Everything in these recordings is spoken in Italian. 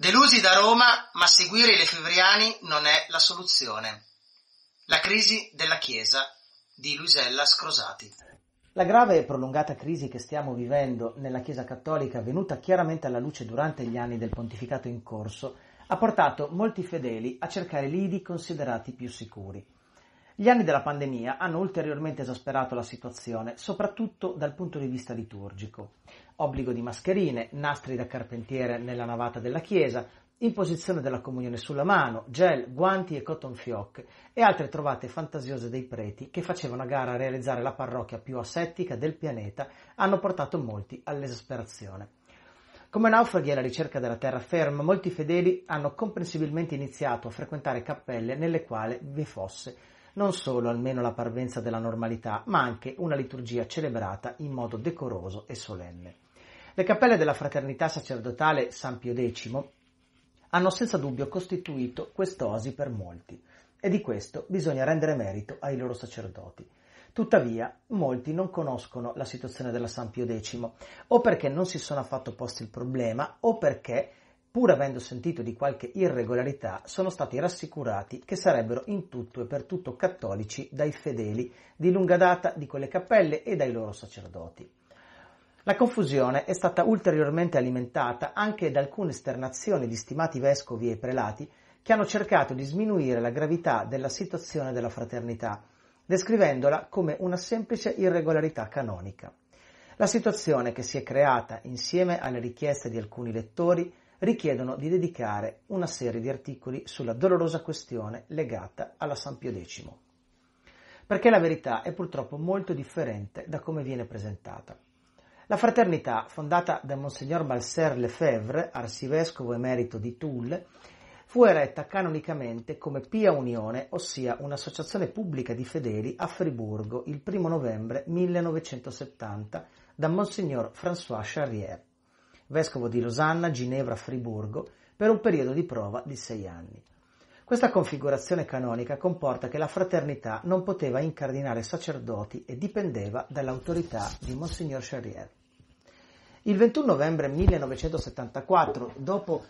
Delusi da Roma, ma seguire i Lefebvriani non è la soluzione. La crisi della Chiesa di Luisella Scrosati. La grave e prolungata crisi che stiamo vivendo nella Chiesa cattolica, venuta chiaramente alla luce durante gli anni del pontificato in corso, ha portato molti fedeli a cercare lidi considerati più sicuri. Gli anni della pandemia hanno ulteriormente esasperato la situazione, soprattutto dal punto di vista liturgico obbligo di mascherine, nastri da carpentiere nella navata della chiesa, imposizione della comunione sulla mano, gel, guanti e cotton fioc e altre trovate fantasiose dei preti che facevano a gara a realizzare la parrocchia più asettica del pianeta hanno portato molti all'esasperazione. Come naufraghi alla ricerca della terraferma, molti fedeli hanno comprensibilmente iniziato a frequentare cappelle nelle quali vi fosse non solo almeno la parvenza della normalità, ma anche una liturgia celebrata in modo decoroso e solenne. Le cappelle della fraternità sacerdotale San Pio X hanno senza dubbio costituito quest'oasi per molti e di questo bisogna rendere merito ai loro sacerdoti. Tuttavia, molti non conoscono la situazione della San Pio X o perché non si sono affatto posti il problema o perché, pur avendo sentito di qualche irregolarità, sono stati rassicurati che sarebbero in tutto e per tutto cattolici dai fedeli di lunga data di quelle cappelle e dai loro sacerdoti. La confusione è stata ulteriormente alimentata anche da alcune esternazioni di stimati vescovi e prelati che hanno cercato di sminuire la gravità della situazione della fraternità, descrivendola come una semplice irregolarità canonica. La situazione che si è creata insieme alle richieste di alcuni lettori richiedono di dedicare una serie di articoli sulla dolorosa questione legata alla San Pio X, perché la verità è purtroppo molto differente da come viene presentata. La fraternità, fondata da Monsignor Balser Lefebvre, arcivescovo emerito di Toul, fu eretta canonicamente come Pia Unione, ossia un'associazione pubblica di fedeli a Friburgo il 1 novembre 1970 da Monsignor François Charrier, vescovo di Losanna, Ginevra, Friburgo, per un periodo di prova di sei anni. Questa configurazione canonica comporta che la fraternità non poteva incardinare sacerdoti e dipendeva dall'autorità di Monsignor Charrier. Il 21 novembre 1974, dopo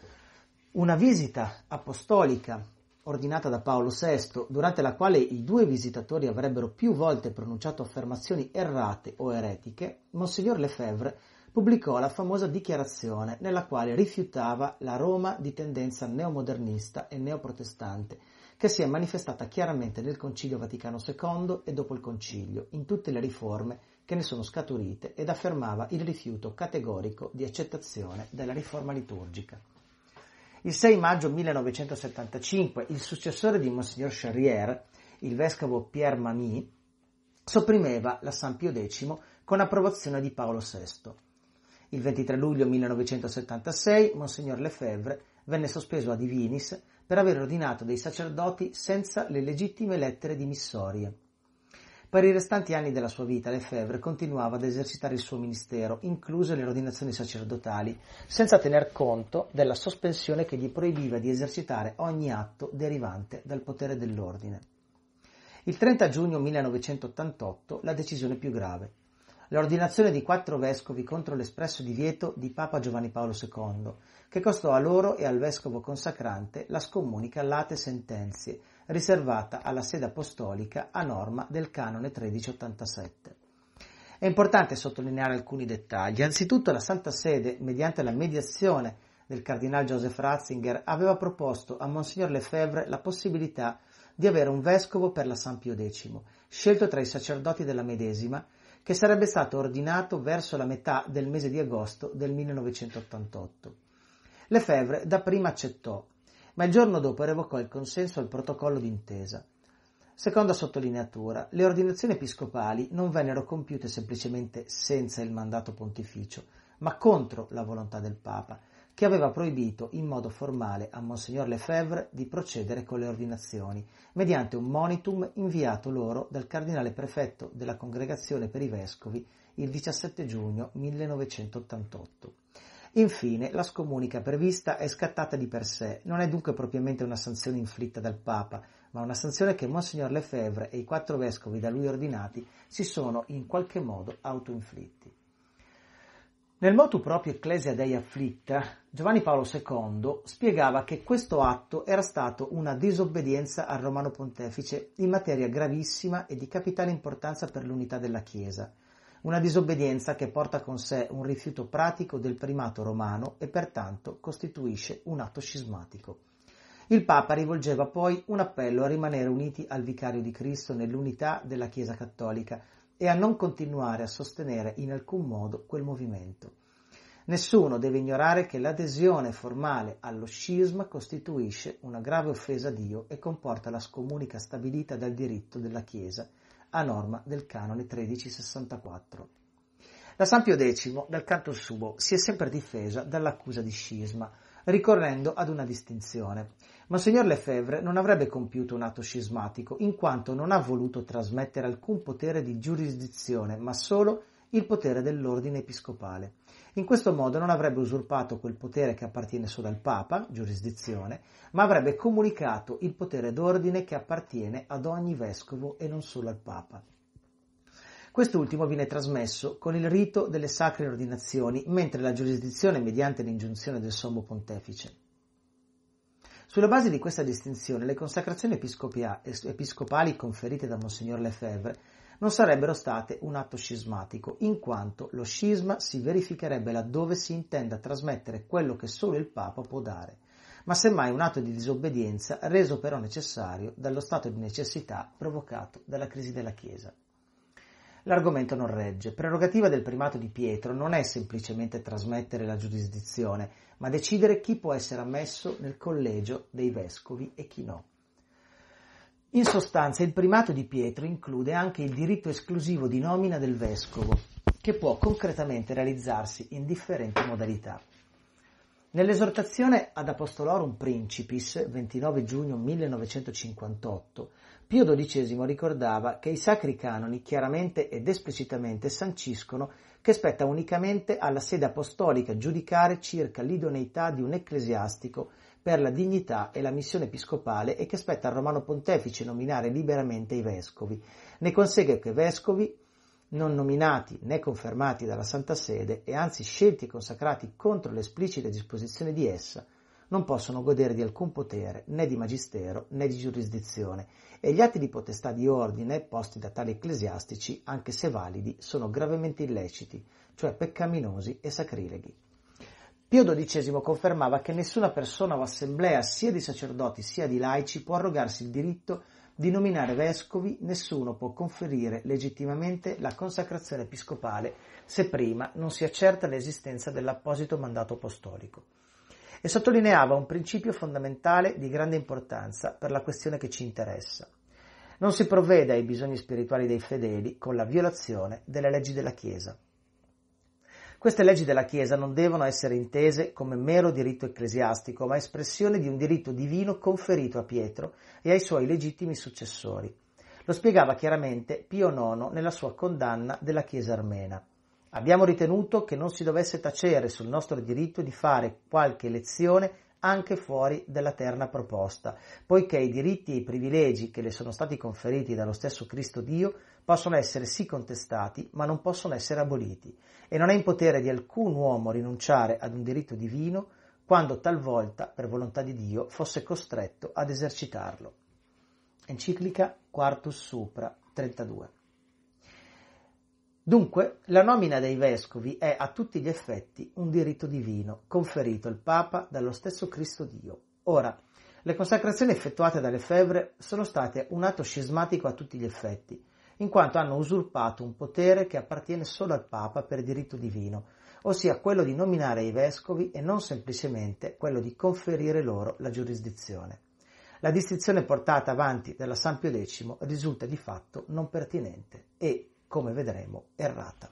una visita apostolica ordinata da Paolo VI, durante la quale i due visitatori avrebbero più volte pronunciato affermazioni errate o eretiche, Monsignor Lefebvre pubblicò la famosa dichiarazione nella quale rifiutava la Roma di tendenza neomodernista e neoprotestante, che si è manifestata chiaramente nel Concilio Vaticano II e dopo il Concilio, in tutte le riforme che ne sono scaturite ed affermava il rifiuto categorico di accettazione della riforma liturgica. Il 6 maggio 1975 il successore di Monsignor Charrier, il vescovo Pierre Mamie, sopprimeva la San Pio X con approvazione di Paolo VI. Il 23 luglio 1976 Monsignor Lefebvre venne sospeso a Divinis per aver ordinato dei sacerdoti senza le legittime lettere dimissorie. Per i restanti anni della sua vita Lefebvre continuava ad esercitare il suo ministero, incluse le ordinazioni sacerdotali, senza tener conto della sospensione che gli proibiva di esercitare ogni atto derivante dal potere dell'ordine. Il 30 giugno 1988 la decisione più grave l'ordinazione di quattro vescovi contro l'espresso divieto di Papa Giovanni Paolo II, che costò a loro e al vescovo consacrante la scomunica late sentenzie, riservata alla sede apostolica a norma del canone 1387. È importante sottolineare alcuni dettagli. Anzitutto la Santa Sede, mediante la mediazione del cardinale Joseph Ratzinger, aveva proposto a Monsignor Lefebvre la possibilità di avere un vescovo per la San Pio X, scelto tra i sacerdoti della medesima, che sarebbe stato ordinato verso la metà del mese di agosto del 1988. Lefebvre dapprima accettò, ma il giorno dopo revocò il consenso al protocollo d'intesa. Seconda sottolineatura, le ordinazioni episcopali non vennero compiute semplicemente senza il mandato pontificio, ma contro la volontà del Papa, che aveva proibito in modo formale a Monsignor Lefebvre di procedere con le ordinazioni, mediante un monitum inviato loro dal cardinale prefetto della Congregazione per i Vescovi il 17 giugno 1988. Infine, la scomunica prevista è scattata di per sé, non è dunque propriamente una sanzione inflitta dal Papa, ma una sanzione che Monsignor Lefebvre e i quattro vescovi da lui ordinati si sono in qualche modo autoinflitti. Nel motu proprio Ecclesia dei afflitta, Giovanni Paolo II spiegava che questo atto era stato una disobbedienza al Romano Pontefice in materia gravissima e di capitale importanza per l'unità della Chiesa, una disobbedienza che porta con sé un rifiuto pratico del primato romano e pertanto costituisce un atto scismatico. Il Papa rivolgeva poi un appello a rimanere uniti al Vicario di Cristo nell'unità della Chiesa Cattolica, e a non continuare a sostenere in alcun modo quel movimento. Nessuno deve ignorare che l'adesione formale allo scisma costituisce una grave offesa a Dio e comporta la scomunica stabilita dal diritto della Chiesa a norma del canone 1364. La San Pio X, dal canto suo, si è sempre difesa dall'accusa di scisma, ricorrendo ad una distinzione. Monsignor Lefebvre non avrebbe compiuto un atto scismatico, in quanto non ha voluto trasmettere alcun potere di giurisdizione, ma solo il potere dell'ordine episcopale. In questo modo non avrebbe usurpato quel potere che appartiene solo al Papa, giurisdizione, ma avrebbe comunicato il potere d'ordine che appartiene ad ogni vescovo e non solo al Papa. Quest'ultimo viene trasmesso con il rito delle sacre ordinazioni, mentre la giurisdizione mediante l'ingiunzione del Sommo Pontefice. Sulla base di questa distinzione, le consacrazioni episcopali conferite da Monsignor Lefebvre non sarebbero state un atto scismatico, in quanto lo scisma si verificherebbe laddove si intenda trasmettere quello che solo il Papa può dare, ma semmai un atto di disobbedienza reso però necessario dallo stato di necessità provocato dalla crisi della Chiesa l'argomento non regge. Prerogativa del primato di Pietro non è semplicemente trasmettere la giurisdizione, ma decidere chi può essere ammesso nel collegio dei vescovi e chi no. In sostanza il primato di Pietro include anche il diritto esclusivo di nomina del vescovo, che può concretamente realizzarsi in differenti modalità. Nell'esortazione ad Apostolorum Principis, 29 giugno 1958, Pio XII ricordava che i sacri canoni chiaramente ed esplicitamente sanciscono che spetta unicamente alla sede apostolica giudicare circa l'idoneità di un ecclesiastico per la dignità e la missione episcopale e che spetta al Romano Pontefice nominare liberamente i vescovi. Ne consegue che vescovi non nominati né confermati dalla Santa Sede e anzi scelti e consacrati contro l'esplicita disposizione di essa, non possono godere di alcun potere né di magistero né di giurisdizione e gli atti di potestà di ordine posti da tali ecclesiastici, anche se validi, sono gravemente illeciti, cioè peccaminosi e sacrileghi. Pio XII confermava che nessuna persona o assemblea, sia di sacerdoti sia di laici, può arrogarsi il diritto di nominare vescovi, nessuno può conferire legittimamente la consacrazione episcopale se prima non si accerta l'esistenza dell'apposito mandato apostolico e sottolineava un principio fondamentale di grande importanza per la questione che ci interessa. Non si provvede ai bisogni spirituali dei fedeli con la violazione delle leggi della Chiesa. Queste leggi della Chiesa non devono essere intese come mero diritto ecclesiastico, ma espressione di un diritto divino conferito a Pietro e ai suoi legittimi successori. Lo spiegava chiaramente Pio IX nella sua condanna della Chiesa armena. Abbiamo ritenuto che non si dovesse tacere sul nostro diritto di fare qualche lezione anche fuori della terna proposta, poiché i diritti e i privilegi che le sono stati conferiti dallo stesso Cristo Dio possono essere sì contestati, ma non possono essere aboliti, e non è in potere di alcun uomo rinunciare ad un diritto divino quando talvolta, per volontà di Dio, fosse costretto ad esercitarlo. Enciclica Quartus Supra 32 Dunque, la nomina dei vescovi è a tutti gli effetti un diritto divino, conferito al Papa dallo stesso Cristo Dio. Ora, le consacrazioni effettuate dalle febbre sono state un atto scismatico a tutti gli effetti, in quanto hanno usurpato un potere che appartiene solo al Papa per diritto divino, ossia quello di nominare i vescovi e non semplicemente quello di conferire loro la giurisdizione. La distinzione portata avanti dalla San Pio X risulta di fatto non pertinente e, come vedremo, errata.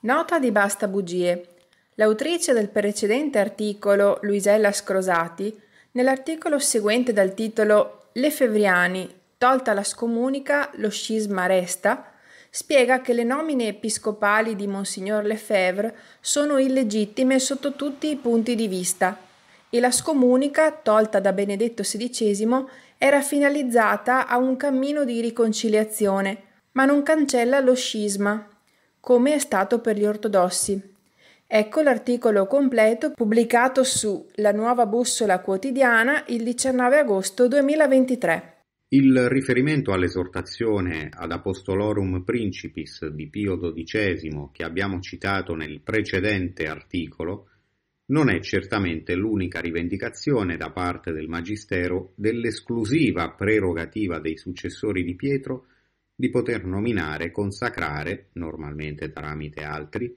Nota di Basta Bugie. L'autrice del precedente articolo, Luisella Scrosati, nell'articolo seguente dal titolo Le Fevriani, tolta la scomunica, lo scisma resta, spiega che le nomine episcopali di Monsignor Lefebvre sono illegittime sotto tutti i punti di vista e la scomunica, tolta da Benedetto XVI, era finalizzata a un cammino di riconciliazione ma non cancella lo scisma, come è stato per gli ortodossi. Ecco l'articolo completo pubblicato su La nuova bussola quotidiana il 19 agosto 2023. Il riferimento all'esortazione ad Apostolorum Principis di Pio XII che abbiamo citato nel precedente articolo non è certamente l'unica rivendicazione da parte del Magistero dell'esclusiva prerogativa dei successori di Pietro di poter nominare, consacrare, normalmente tramite altri,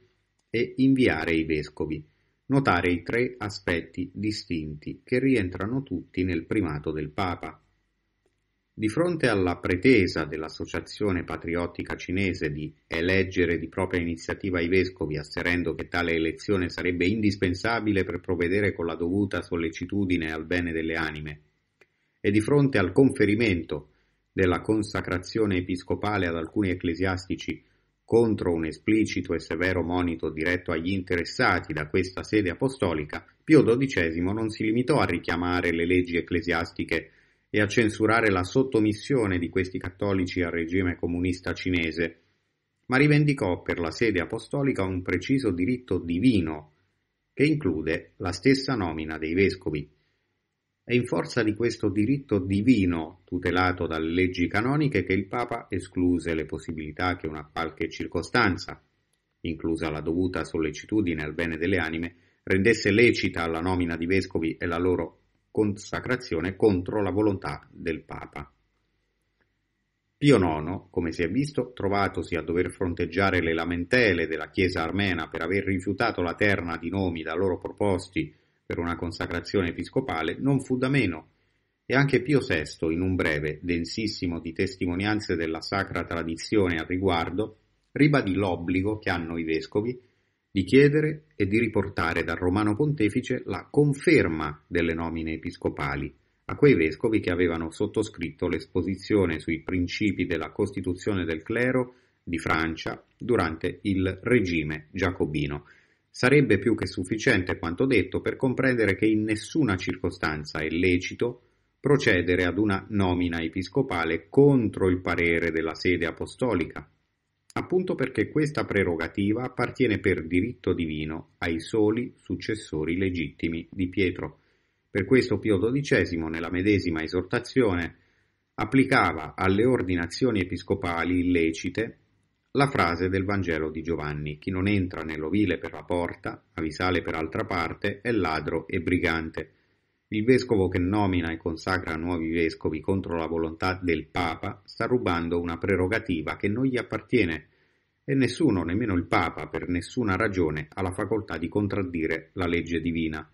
e inviare i vescovi. Notare i tre aspetti distinti che rientrano tutti nel primato del Papa. Di fronte alla pretesa dell'Associazione Patriottica Cinese di eleggere di propria iniziativa i vescovi, asserendo che tale elezione sarebbe indispensabile per provvedere con la dovuta sollecitudine al bene delle anime, e di fronte al conferimento della consacrazione episcopale ad alcuni ecclesiastici contro un esplicito e severo monito diretto agli interessati da questa sede apostolica, Pio XII non si limitò a richiamare le leggi ecclesiastiche e a censurare la sottomissione di questi cattolici al regime comunista cinese, ma rivendicò per la sede apostolica un preciso diritto divino, che include la stessa nomina dei vescovi. È in forza di questo diritto divino, tutelato dalle leggi canoniche, che il Papa escluse le possibilità che una qualche circostanza, inclusa la dovuta sollecitudine al bene delle anime, rendesse lecita la nomina di vescovi e la loro consacrazione contro la volontà del Papa. Pio IX, come si è visto, trovatosi a dover fronteggiare le lamentele della Chiesa armena per aver rifiutato la terna di nomi da loro proposti per una consacrazione episcopale non fu da meno, e anche Pio VI, in un breve, densissimo di testimonianze della sacra tradizione al riguardo, ribadì l'obbligo che hanno i vescovi di chiedere e di riportare dal Romano Pontefice la conferma delle nomine episcopali a quei vescovi che avevano sottoscritto l'esposizione sui principi della Costituzione del clero di Francia durante il regime giacobino Sarebbe più che sufficiente quanto detto per comprendere che in nessuna circostanza è lecito procedere ad una nomina episcopale contro il parere della sede apostolica, appunto perché questa prerogativa appartiene per diritto divino ai soli successori legittimi di Pietro. Per questo Pio XII, nella medesima esortazione, applicava alle ordinazioni episcopali illecite la frase del Vangelo di Giovanni, chi non entra nell'ovile per la porta, ma vi sale per altra parte, è ladro e brigante. Il vescovo che nomina e consacra nuovi vescovi contro la volontà del Papa sta rubando una prerogativa che non gli appartiene e nessuno, nemmeno il Papa, per nessuna ragione ha la facoltà di contraddire la legge divina.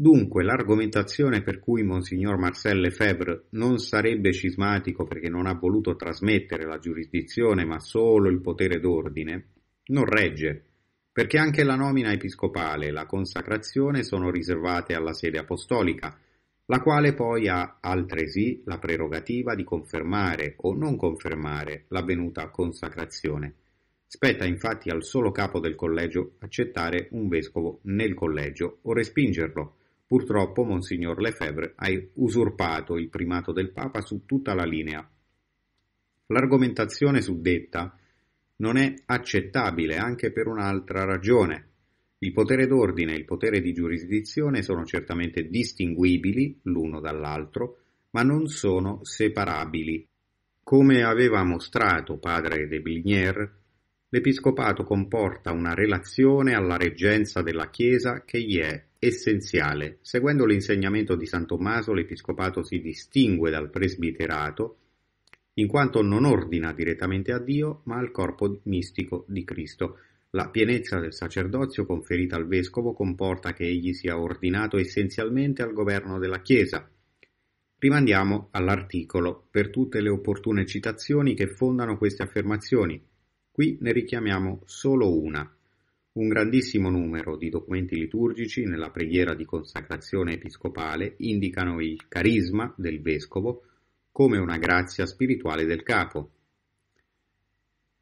Dunque l'argomentazione per cui monsignor Marcel Lefebvre non sarebbe scismatico perché non ha voluto trasmettere la giurisdizione ma solo il potere d'ordine, non regge, perché anche la nomina episcopale e la consacrazione sono riservate alla sede apostolica, la quale poi ha altresì la prerogativa di confermare o non confermare l'avvenuta consacrazione. Spetta infatti al solo capo del collegio accettare un vescovo nel collegio o respingerlo, Purtroppo Monsignor Lefebvre ha usurpato il primato del Papa su tutta la linea. L'argomentazione suddetta non è accettabile anche per un'altra ragione. Il potere d'ordine e il potere di giurisdizione sono certamente distinguibili l'uno dall'altro, ma non sono separabili. Come aveva mostrato padre de Blignier, l'episcopato comporta una relazione alla reggenza della Chiesa che gli è essenziale. Seguendo l'insegnamento di San Tommaso, l'Episcopato si distingue dal presbiterato in quanto non ordina direttamente a Dio, ma al corpo mistico di Cristo. La pienezza del sacerdozio conferita al vescovo comporta che egli sia ordinato essenzialmente al governo della Chiesa. Rimandiamo all'articolo per tutte le opportune citazioni che fondano queste affermazioni. Qui ne richiamiamo solo una un grandissimo numero di documenti liturgici nella preghiera di consacrazione episcopale indicano il carisma del vescovo come una grazia spirituale del capo.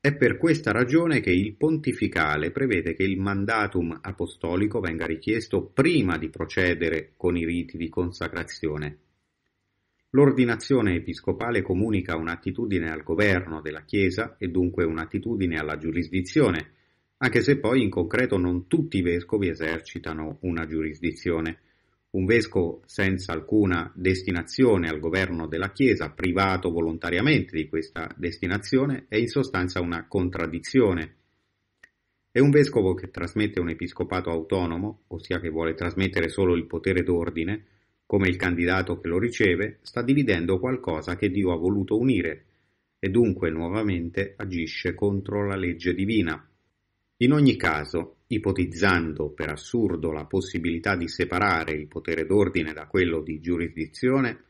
È per questa ragione che il pontificale prevede che il mandatum apostolico venga richiesto prima di procedere con i riti di consacrazione. L'ordinazione episcopale comunica un'attitudine al governo della Chiesa e dunque un'attitudine alla giurisdizione, anche se poi in concreto non tutti i vescovi esercitano una giurisdizione. Un vescovo senza alcuna destinazione al governo della Chiesa, privato volontariamente di questa destinazione, è in sostanza una contraddizione. E un vescovo che trasmette un episcopato autonomo, ossia che vuole trasmettere solo il potere d'ordine, come il candidato che lo riceve, sta dividendo qualcosa che Dio ha voluto unire e dunque nuovamente agisce contro la legge divina, in ogni caso, ipotizzando per assurdo la possibilità di separare il potere d'ordine da quello di giurisdizione,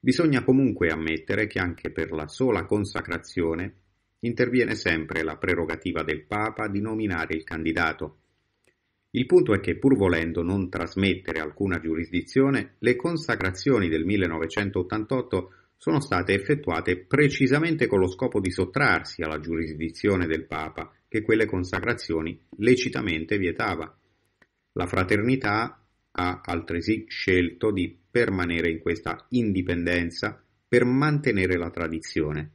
bisogna comunque ammettere che anche per la sola consacrazione interviene sempre la prerogativa del Papa di nominare il candidato. Il punto è che pur volendo non trasmettere alcuna giurisdizione, le consacrazioni del 1988 sono state effettuate precisamente con lo scopo di sottrarsi alla giurisdizione del Papa, che quelle consacrazioni lecitamente vietava. La fraternità ha altresì scelto di permanere in questa indipendenza per mantenere la tradizione.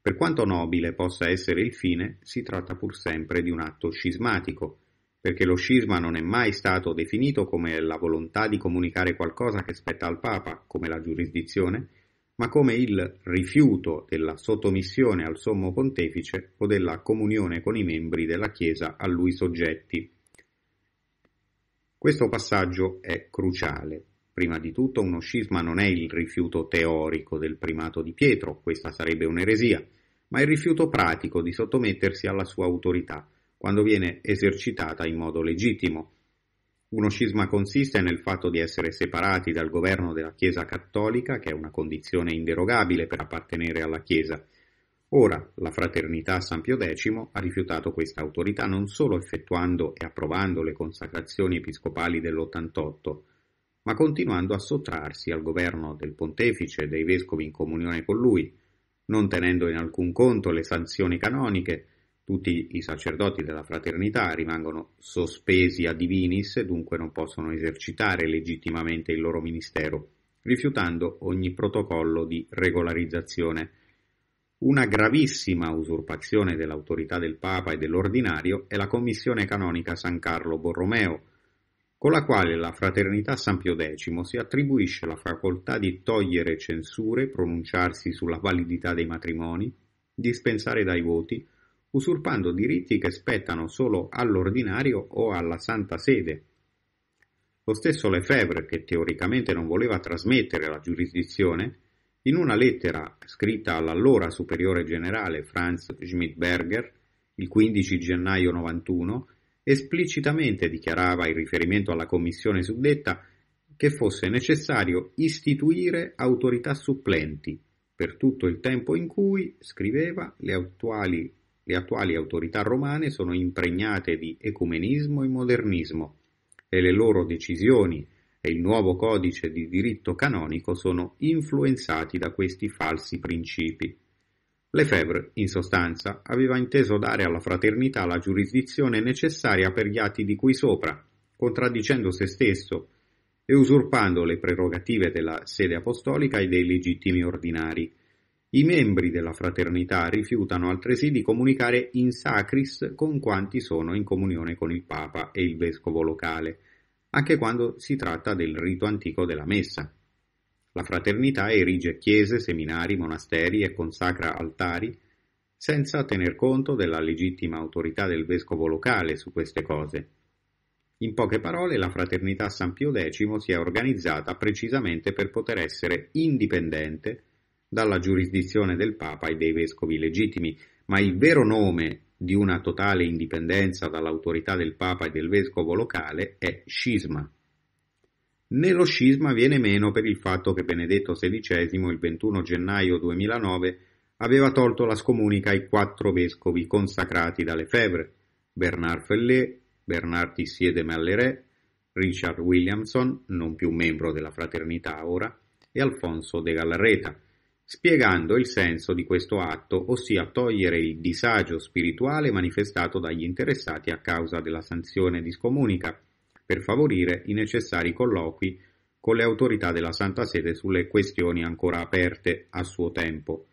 Per quanto nobile possa essere il fine, si tratta pur sempre di un atto scismatico, perché lo scisma non è mai stato definito come la volontà di comunicare qualcosa che spetta al Papa, come la giurisdizione, ma come il rifiuto della sottomissione al sommo pontefice o della comunione con i membri della Chiesa a lui soggetti. Questo passaggio è cruciale. Prima di tutto uno scisma non è il rifiuto teorico del primato di Pietro, questa sarebbe un'eresia, ma il rifiuto pratico di sottomettersi alla sua autorità, quando viene esercitata in modo legittimo, uno scisma consiste nel fatto di essere separati dal governo della Chiesa cattolica, che è una condizione inderogabile per appartenere alla Chiesa. Ora la fraternità San Pio X ha rifiutato questa autorità non solo effettuando e approvando le consacrazioni episcopali dell'88, ma continuando a sottrarsi al governo del pontefice e dei vescovi in comunione con lui, non tenendo in alcun conto le sanzioni canoniche tutti i sacerdoti della fraternità rimangono sospesi a divinis, e dunque non possono esercitare legittimamente il loro ministero, rifiutando ogni protocollo di regolarizzazione. Una gravissima usurpazione dell'autorità del Papa e dell'ordinario è la commissione canonica San Carlo Borromeo, con la quale la Fraternità San Pio X si attribuisce la facoltà di togliere censure, pronunciarsi sulla validità dei matrimoni, dispensare dai voti, usurpando diritti che spettano solo all'ordinario o alla Santa Sede. Lo stesso Lefebvre, che teoricamente non voleva trasmettere la giurisdizione, in una lettera scritta all'allora superiore generale Franz Schmidberger il 15 gennaio 91, esplicitamente dichiarava in riferimento alla commissione suddetta che fosse necessario istituire autorità supplenti per tutto il tempo in cui, scriveva, le attuali le attuali autorità romane sono impregnate di ecumenismo e modernismo e le loro decisioni e il nuovo codice di diritto canonico sono influenzati da questi falsi principi. Lefebvre, in sostanza, aveva inteso dare alla fraternità la giurisdizione necessaria per gli atti di cui sopra, contraddicendo se stesso e usurpando le prerogative della sede apostolica e dei legittimi ordinari, i membri della fraternità rifiutano altresì di comunicare in sacris con quanti sono in comunione con il Papa e il vescovo locale, anche quando si tratta del rito antico della messa. La fraternità erige chiese, seminari, monasteri e consacra altari, senza tener conto della legittima autorità del vescovo locale su queste cose. In poche parole, la fraternità San Pio X si è organizzata precisamente per poter essere indipendente dalla giurisdizione del Papa e dei vescovi legittimi, ma il vero nome di una totale indipendenza dall'autorità del Papa e del vescovo locale è scisma. Nello scisma viene meno per il fatto che Benedetto XVI il 21 gennaio 2009 aveva tolto la scomunica ai quattro vescovi consacrati dalle febre, Bernard Fellet, Bernard Tissier de Malleret, Richard Williamson, non più membro della fraternità ora, e Alfonso de Gallareta, spiegando il senso di questo atto, ossia togliere il disagio spirituale manifestato dagli interessati a causa della sanzione di scomunica, per favorire i necessari colloqui con le autorità della Santa Sede sulle questioni ancora aperte a suo tempo.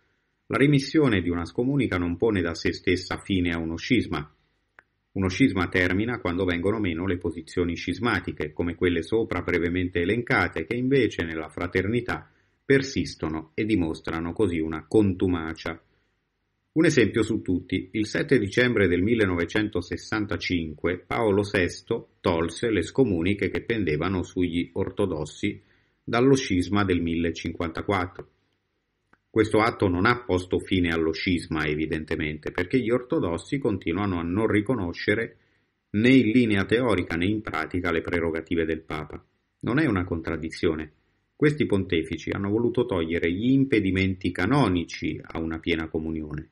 La remissione di una scomunica non pone da sé stessa fine a uno scisma. Uno scisma termina quando vengono meno le posizioni scismatiche, come quelle sopra brevemente elencate, che invece nella fraternità persistono e dimostrano così una contumacia. Un esempio su tutti, il 7 dicembre del 1965 Paolo VI tolse le scomuniche che pendevano sugli ortodossi dallo scisma del 1054. Questo atto non ha posto fine allo scisma, evidentemente, perché gli ortodossi continuano a non riconoscere né in linea teorica né in pratica le prerogative del Papa. Non è una contraddizione, questi pontefici hanno voluto togliere gli impedimenti canonici a una piena comunione,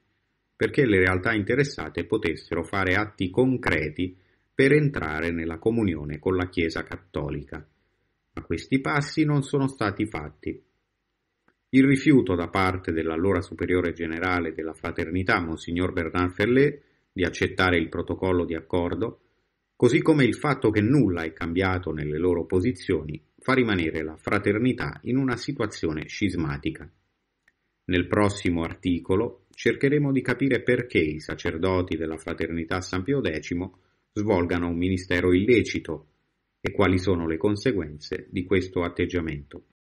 perché le realtà interessate potessero fare atti concreti per entrare nella comunione con la Chiesa cattolica. Ma questi passi non sono stati fatti. Il rifiuto da parte dell'allora superiore generale della fraternità, Monsignor Bernard Ferlet, di accettare il protocollo di accordo, così come il fatto che nulla è cambiato nelle loro posizioni, fa rimanere la fraternità in una situazione scismatica. Nel prossimo articolo cercheremo di capire perché i sacerdoti della fraternità San Pio X svolgano un ministero illecito e quali sono le conseguenze di questo atteggiamento.